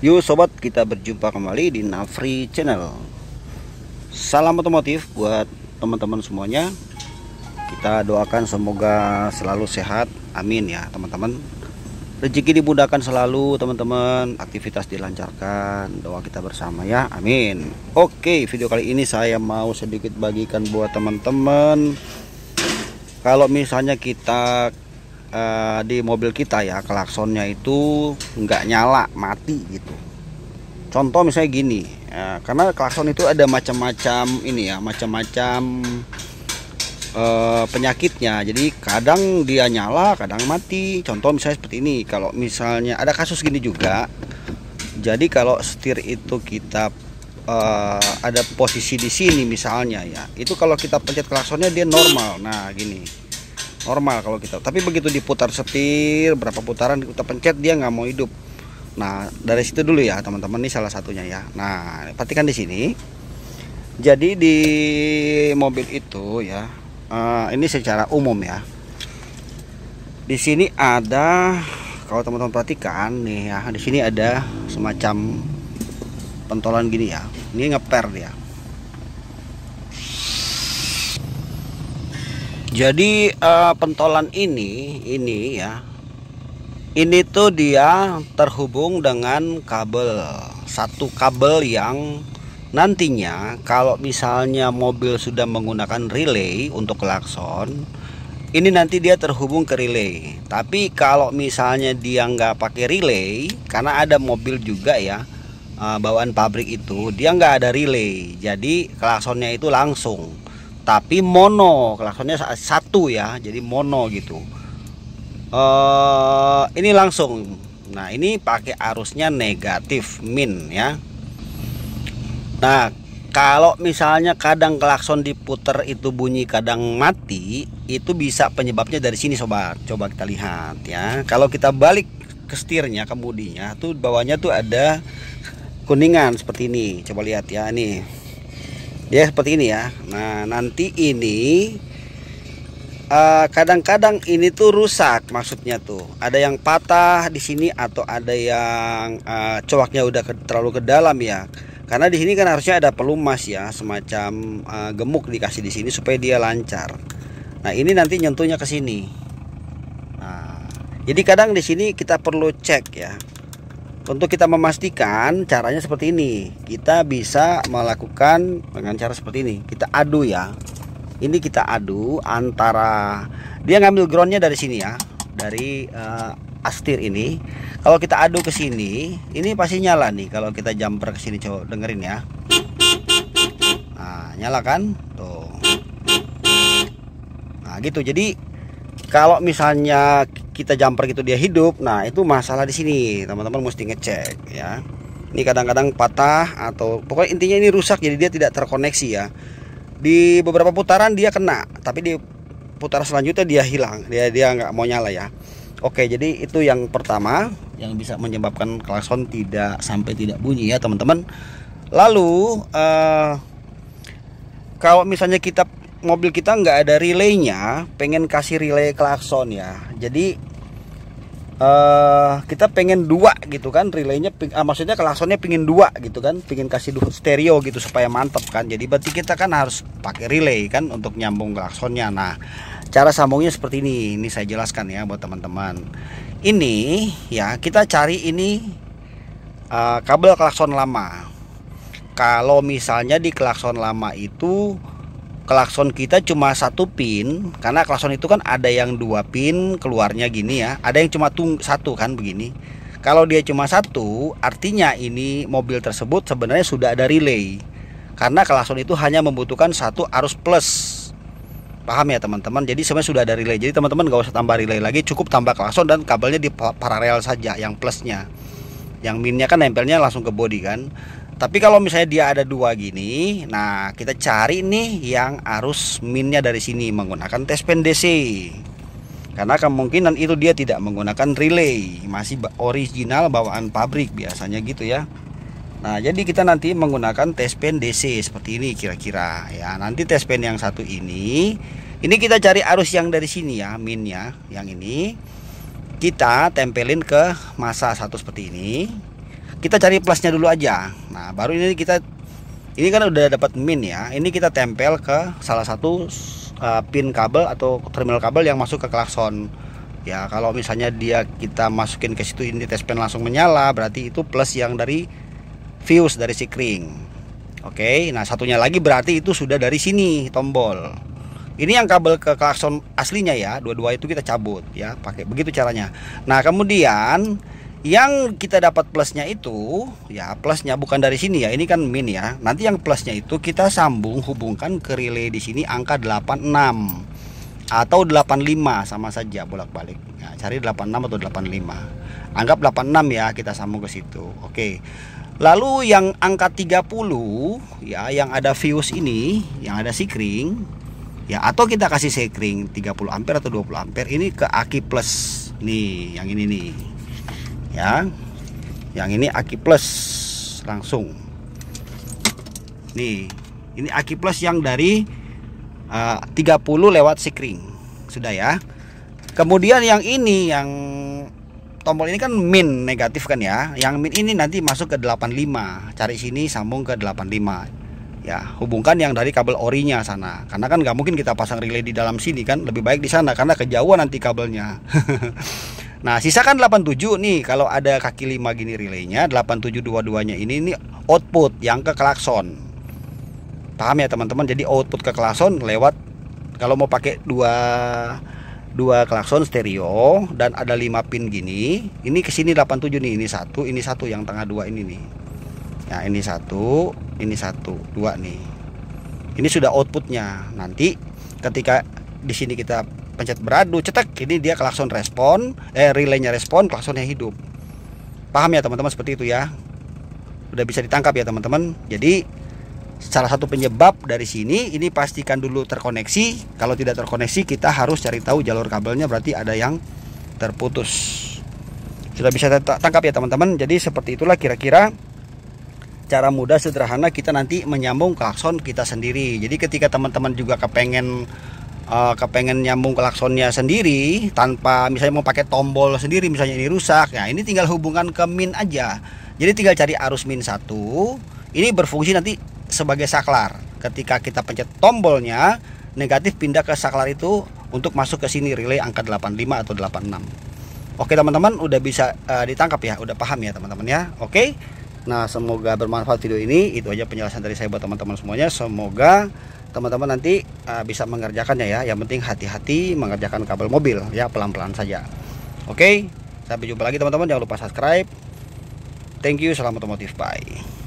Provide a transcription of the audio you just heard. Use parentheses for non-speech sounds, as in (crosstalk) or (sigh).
Yuk sobat kita berjumpa kembali di Nafri Channel Salam otomotif buat teman-teman semuanya Kita doakan semoga selalu sehat Amin ya teman-teman Rezeki dimudahkan selalu teman-teman Aktivitas dilancarkan Doa kita bersama ya amin Oke video kali ini saya mau sedikit bagikan buat teman-teman kalau misalnya kita uh, di mobil kita ya klaksonnya itu nggak nyala mati gitu contoh misalnya gini uh, karena klakson itu ada macam-macam ini ya macam-macam uh, penyakitnya jadi kadang dia nyala kadang mati contoh misalnya seperti ini kalau misalnya ada kasus gini juga jadi kalau setir itu kita uh, ada posisi di sini misalnya ya itu kalau kita pencet klaksonnya dia normal nah gini normal kalau kita tapi begitu diputar setir berapa putaran kita pencet dia nggak mau hidup nah dari situ dulu ya teman-teman ini salah satunya ya nah perhatikan di sini jadi di mobil itu ya uh, ini secara umum ya di sini ada kalau teman-teman perhatikan nih ya di sini ada semacam pentolan gini ya ini ngeper dia jadi uh, pentolan ini ini ya ini tuh dia terhubung dengan kabel satu kabel yang nantinya kalau misalnya mobil sudah menggunakan relay untuk klakson ini nanti dia terhubung ke relay tapi kalau misalnya dia nggak pakai relay karena ada mobil juga ya eh, bawaan pabrik itu dia nggak ada relay jadi klaksonnya itu langsung tapi mono klaksonnya satu ya jadi mono gitu uh, ini langsung nah ini pakai arusnya negatif min ya nah kalau misalnya kadang klakson diputer itu bunyi kadang mati itu bisa penyebabnya dari sini sobat coba kita lihat ya kalau kita balik ke setirnya kemudinya tuh bawahnya tuh ada kuningan seperti ini coba lihat ya ini Ya seperti ini ya nah nanti ini eh, kadang-kadang uh, ini tuh rusak maksudnya tuh ada yang patah di sini atau ada yang uh, eh, coaknya udah ke, terlalu ke dalam ya karena di sini kan harusnya ada pelumas ya semacam uh, gemuk dikasih di sini supaya dia lancar nah ini nanti nyentuhnya ke sini nah, jadi kadang di sini kita perlu cek ya untuk kita memastikan caranya seperti ini, kita bisa melakukan dengan cara seperti ini. Kita adu ya. Ini kita adu antara dia ngambil groundnya dari sini ya, dari uh, astir ini. Kalau kita adu ke sini, ini pasti nyala nih. Kalau kita jumper ke sini, coba dengerin ya. Nah, nyala kan? Tuh. Nah, gitu. Jadi kalau misalnya kita jumper gitu dia hidup nah itu masalah di sini teman-teman mesti ngecek ya ini kadang-kadang patah atau pokoknya intinya ini rusak jadi dia tidak terkoneksi ya di beberapa putaran dia kena tapi di putaran selanjutnya dia hilang dia dia nggak mau nyala ya oke jadi itu yang pertama yang bisa menyebabkan klakson tidak sampai tidak bunyi ya teman-teman lalu uh, kalau misalnya kita mobil kita nggak ada relaynya pengen kasih relay klakson ya jadi uh, kita pengen dua gitu kan relaynya uh, maksudnya kelaksonnya pingin dua gitu kan pingin kasih dua stereo gitu supaya mantep kan jadi berarti kita kan harus pakai relay kan untuk nyambung kelaksonnya nah cara sambungnya seperti ini ini saya jelaskan ya buat teman-teman ini ya kita cari ini uh, kabel klakson lama kalau misalnya di klakson lama itu klakson kita cuma satu pin karena klakson itu kan ada yang dua pin keluarnya gini ya ada yang cuma tung satu kan begini kalau dia cuma satu artinya ini mobil tersebut sebenarnya sudah ada relay karena klakson itu hanya membutuhkan satu arus plus paham ya teman-teman jadi sebenarnya sudah ada relay jadi teman-teman gak usah tambah relay lagi cukup tambah klakson dan kabelnya di paralel saja yang plusnya yang minnya kan nempelnya langsung ke body kan tapi kalau misalnya dia ada dua gini, nah kita cari nih yang arus minnya dari sini menggunakan pen DC. Karena kemungkinan itu dia tidak menggunakan relay, masih original bawaan pabrik biasanya gitu ya. Nah, jadi kita nanti menggunakan pen DC seperti ini kira-kira ya. Nanti pen yang satu ini ini kita cari arus yang dari sini ya, minnya yang ini. Kita tempelin ke masa satu seperti ini kita cari plusnya dulu aja nah baru ini kita ini kan udah dapat min ya ini kita tempel ke salah satu uh, pin kabel atau terminal kabel yang masuk ke klakson ya kalau misalnya dia kita masukin ke situ ini test pen langsung menyala berarti itu plus yang dari fuse dari si kring oke nah satunya lagi berarti itu sudah dari sini tombol ini yang kabel ke klakson aslinya ya dua-dua itu kita cabut ya pakai begitu caranya nah kemudian yang kita dapat plusnya itu ya plusnya bukan dari sini ya ini kan min ya nanti yang plusnya itu kita sambung hubungkan ke relay di sini angka 86 atau 85 sama saja bolak-balik nah, cari 86 atau 85 anggap 86 ya kita sambung ke situ oke lalu yang angka 30 ya yang ada fuse ini yang ada sikring ya atau kita kasih sikring 30 ampere atau 20 ampere ini ke aki plus nih yang ini nih ya yang ini aki plus langsung nih ini aki plus yang dari eh, uh, 30 lewat sikring sudah ya kemudian yang ini yang tombol ini kan min negatif kan ya yang min ini nanti masuk ke 85 cari sini sambung ke 85 ya hubungkan yang dari kabel orinya sana karena kan nggak mungkin kita pasang relay di dalam sini kan lebih baik di sana karena kejauhan nanti kabelnya (laughs) Nah, sisa sisakan 87 nih kalau ada kaki 5 gini relaynya, 87 dua-duanya ini ini output yang ke klakson. Paham ya teman-teman? Jadi output ke klakson lewat kalau mau pakai dua dua klakson stereo dan ada 5 pin gini. Ini ke sini 87 nih, ini satu, ini satu yang tengah dua ini nih. ya ini satu, ini satu, dua nih. Ini sudah outputnya. Nanti ketika di sini kita pencet beradu cetek ini dia klakson respon eh relaynya respon klaksonnya hidup paham ya teman-teman seperti itu ya udah bisa ditangkap ya teman-teman jadi salah satu penyebab dari sini ini pastikan dulu terkoneksi kalau tidak terkoneksi kita harus cari tahu jalur kabelnya berarti ada yang terputus sudah bisa tangkap ya teman-teman jadi seperti itulah kira-kira cara mudah sederhana kita nanti menyambung klakson kita sendiri. Jadi ketika teman-teman juga kepengen uh, kepengen nyambung ke laksonnya sendiri tanpa misalnya mau pakai tombol sendiri misalnya ini rusak ya ini tinggal hubungan ke min aja jadi tinggal cari arus min satu ini berfungsi nanti sebagai saklar ketika kita pencet tombolnya negatif pindah ke saklar itu untuk masuk ke sini relay angka 85 atau 86 oke teman-teman udah bisa uh, ditangkap ya udah paham ya teman-teman ya oke Nah, semoga bermanfaat video ini. Itu aja penjelasan dari saya buat teman-teman semuanya. Semoga teman-teman nanti uh, bisa mengerjakannya ya yang penting hati-hati mengerjakan kabel mobil ya pelan-pelan saja oke sampai jumpa lagi teman-teman jangan lupa subscribe thank you selamat otomotif bye